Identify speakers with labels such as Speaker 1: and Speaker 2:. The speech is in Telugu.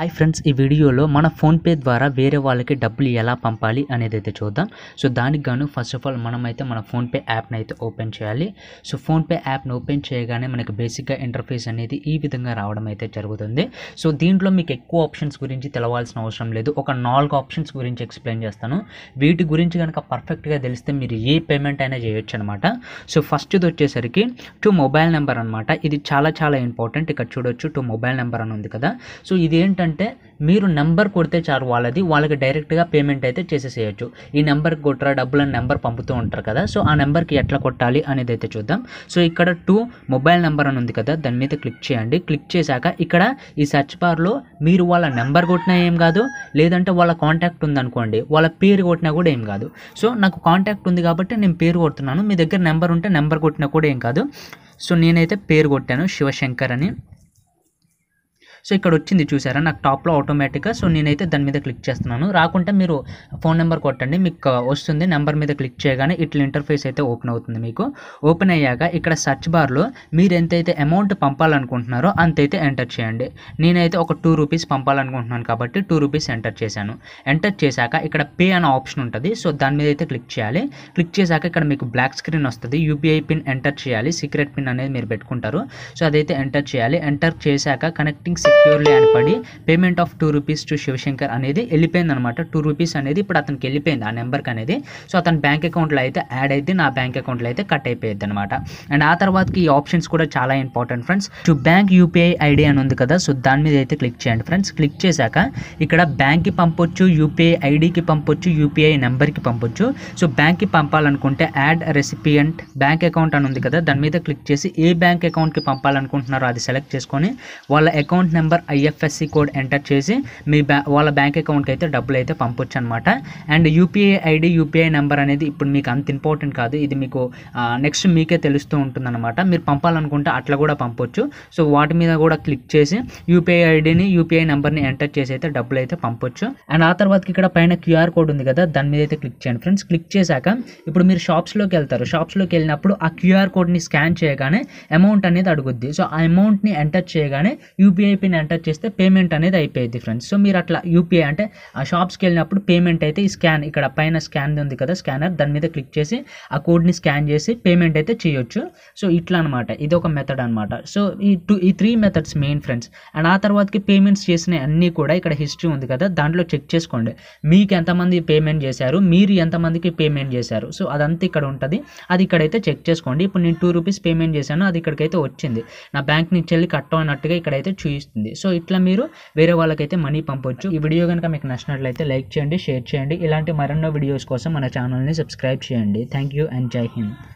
Speaker 1: హాయ్ ఫ్రెండ్స్ ఈ వీడియోలో మన ఫోన్పే ద్వారా వేరే వాళ్ళకి డబ్బులు ఎలా పంపాలి అనేది అయితే చూద్దాం సో దానికి గాను ఫస్ట్ ఆఫ్ ఆల్ మనమైతే మన ఫోన్పే యాప్ని అయితే ఓపెన్ చేయాలి సో ఫోన్పే యాప్ని ఓపెన్ చేయగానే మనకి బేసిక్గా ఇంటర్ఫేస్ అనేది ఈ విధంగా రావడం అయితే జరుగుతుంది సో దీంట్లో మీకు ఎక్కువ ఆప్షన్స్ గురించి తెలవాల్సిన అవసరం లేదు ఒక నాలుగు ఆప్షన్స్ గురించి ఎక్స్ప్లెయిన్ చేస్తాను వీటి గురించి కనుక పర్ఫెక్ట్గా తెలిస్తే మీరు ఏ పేమెంట్ అయినా చేయొచ్చు అనమాట సో ఫస్ట్ ఇది వచ్చేసరికి టూ మొబైల్ నెంబర్ అనమాట ఇది చాలా చాలా ఇంపార్టెంట్ ఇక్కడ చూడొచ్చు టూ మొబైల్ నెంబర్ అని ఉంది కదా సో ఇది ఏంటంటే ఏంటంటే మీరు నెంబర్ కొడితే చాలు వాళ్ళది వాళ్ళకి డైరెక్ట్గా పేమెంట్ అయితే చేసేసేయచ్చు ఈ నెంబర్కి కొట్టరా డబ్బులు అని నెంబర్ పంపుతూ ఉంటారు కదా సో ఆ నెంబర్కి ఎట్లా కొట్టాలి అనేది అయితే చూద్దాం సో ఇక్కడ టూ మొబైల్ నెంబర్ అని ఉంది కదా దాని మీద క్లిక్ చేయండి క్లిక్ చేశాక ఇక్కడ ఈ సెర్చ్ బార్లో మీరు వాళ్ళ నెంబర్ కొట్టినా ఏం కాదు లేదంటే వాళ్ళ కాంటాక్ట్ ఉందనుకోండి వాళ్ళ పేరు కొట్టినా కూడా ఏం కాదు సో నాకు కాంటాక్ట్ ఉంది కాబట్టి నేను పేరు కొడుతున్నాను మీ దగ్గర నెంబర్ ఉంటే నెంబర్ కొట్టినా కూడా ఏం కాదు సో నేనైతే పేరు కొట్టాను శివశంకర్ అని సో ఇక్కడ వచ్చింది చూసారా నాకు టాప్లో ఆటోమేటిక్గా సో నేనైతే దాని మీద క్లిక్ చేస్తున్నాను రాకుంటే మీరు ఫోన్ నెంబర్ కొట్టండి మీకు వస్తుంది నెంబర్ మీద క్లిక్ చేయగానే ఇట్లా ఇంటర్ఫేస్ అయితే ఓపెన్ అవుతుంది మీకు ఓపెన్ అయ్యాక ఇక్కడ సర్చ్ బార్లో మీరు ఎంతైతే అమౌంట్ పంపాలనుకుంటున్నారో అంతైతే ఎంటర్ చేయండి నేనైతే ఒక టూ రూపీస్ పంపాలనుకుంటున్నాను కాబట్టి టూ రూపీస్ ఎంటర్ చేశాను ఎంటర్ చేశాక ఇక్కడ పే అనే ఆప్షన్ ఉంటుంది సో దాని మీద అయితే క్లిక్ చేయాలి క్లిక్ చేశాక ఇక్కడ మీకు బ్లాక్ స్క్రీన్ వస్తుంది యూపీఐ పిన్ ఎంటర్ చేయాలి సీక్రెట్ పిన్ అనేది మీరు పెట్టుకుంటారు సో అదైతే ఎంటర్ చేయాలి ఎంటర్ చేశాక కనెక్టింగ్ ప్యూర్లీ అని పడి payment of two rupees to Shivshankar అనేది వెళ్ళిపోయింది అనమాట టూ రూపీస్ అనేది ఇప్పుడు అతనికి వెళ్ళిపోయింది ఆ నెంబర్కి అనేది సో అతని బ్యాంక్ అకౌంట్లో అయితే యాడ్ అయితే నా బ్యాంక్ అకౌంట్లో అయితే కట్ అయిపోయింది అనమాట అండ్ ఆ తర్వాతకి ఈ ఆప్షన్స్ కూడా చాలా important friends so bank UPI ID అని ఉంది కదా సో దాని మీద అయితే క్లిక్ చేయండి ఫ్రెండ్స్ క్లిక్ చేశాక ఇక్కడ బ్యాంక్కి పంపొచ్చు యూపీఐ ఐడికి పంపొచ్చు యూపీఐ నెంబర్కి పంపొచ్చు సో బ్యాంక్కి పంపాలనుకుంటే యాడ్ రెసిపియంట్ బ్యాంక్ అకౌంట్ అని ఉంది కదా దాని మీద క్లిక్ చేసి ఏ బ్యాంక్ అకౌంట్కి పంపాలనుకుంటున్నారో అది సెలెక్ట్ చేసుకొని వాళ్ళ account number IFSC code enter చేసి మీ బ్యా వాళ్ళ బ్యాంక్ అకౌంట్కి అయితే డబ్బులు అయితే పంపొచ్చు అనమాట and UPI ID UPI number అనేది ఇప్పుడు మీకు అంత ఇంపార్టెంట్ కాదు ఇది మీకు నెక్స్ట్ మీకే తెలుస్తూ ఉంటుందన్నమాట మీరు పంపాలనుకుంటే అట్లా కూడా పంపొచ్చు సో వాటి మీద కూడా క్లిక్ చేసి యూపీఐ ఐడిని యూపీఐ నెంబర్ని ఎంటర్ చేసి అయితే డబ్బులు అయితే పంపొచ్చు అండ్ ఆ తర్వాత ఇక్కడ పైన క్యూఆర్ కోడ్ ఉంది కదా దాని మీద అయితే క్లిక్ చేయండి ఫ్రెండ్స్ క్లిక్ చేశాక ఇప్పుడు మీరు షాప్స్లోకి వెళ్తారు షాప్స్లోకి వెళ్ళినప్పుడు ఆ క్యూఆర్ కోడ్ని స్కాన్ చేయగానే అమౌంట్ అనేది అడుగుద్ది సో ఆ అమౌంట్ని ఎంటర్ చేయగానే యూపీఐ ఓటీపీని ఎంటర్ చేస్తే పేమెంట్ అనేది అయిపోయింది ఫ్రెండ్స్ సో మీరు అట్లా యూపీఐ అంటే ఆ షాప్స్కి వెళ్ళినప్పుడు పేమెంట్ అయితే ఈ స్కాన్ ఇక్కడ పైన స్కాన్ ఉంది కదా స్కానర్ దాని మీద క్లిక్ చేసి ఆ కోడ్ని స్కాన్ చేసి పేమెంట్ అయితే చేయొచ్చు సో ఇట్లా అనమాట ఇది ఒక మెథడ్ అనమాట సో ఈ టూ ఈ three methods main friends and ఆ తర్వాతకి పేమెంట్స్ చేసిన అన్నీ కూడా ఇక్కడ హిస్టరీ ఉంది కదా దాంట్లో చెక్ చేసుకోండి మీకు ఎంతమంది పేమెంట్ చేశారు మీరు ఎంతమందికి పేమెంట్ చేశారు సో అదంతా ఇక్కడ ఉంటుంది అది ఇక్కడైతే చెక్ చేసుకోండి ఇప్పుడు నేను టూ రూపీస్ పేమెంట్ చేశాను అది ఇక్కడికైతే వచ్చింది నా బ్యాంక్ నుంచి వెళ్ళి కట్టం అన్నట్టుగా ఇక్కడైతే చూపిస్తుంది వస్తుంది సో ఇట్లా మీరు వేరే వాళ్ళకైతే మనీ పంపొచ్చు ఈ వీడియో కనుక మీకు నచ్చినట్లయితే లైక్ చేయండి షేర్ చేయండి ఇలాంటి మరెన్నో వీడియోస్ కోసం మన ఛానల్ని సబ్స్క్రైబ్ చేయండి థ్యాంక్ యూ అండ్ జై హింద్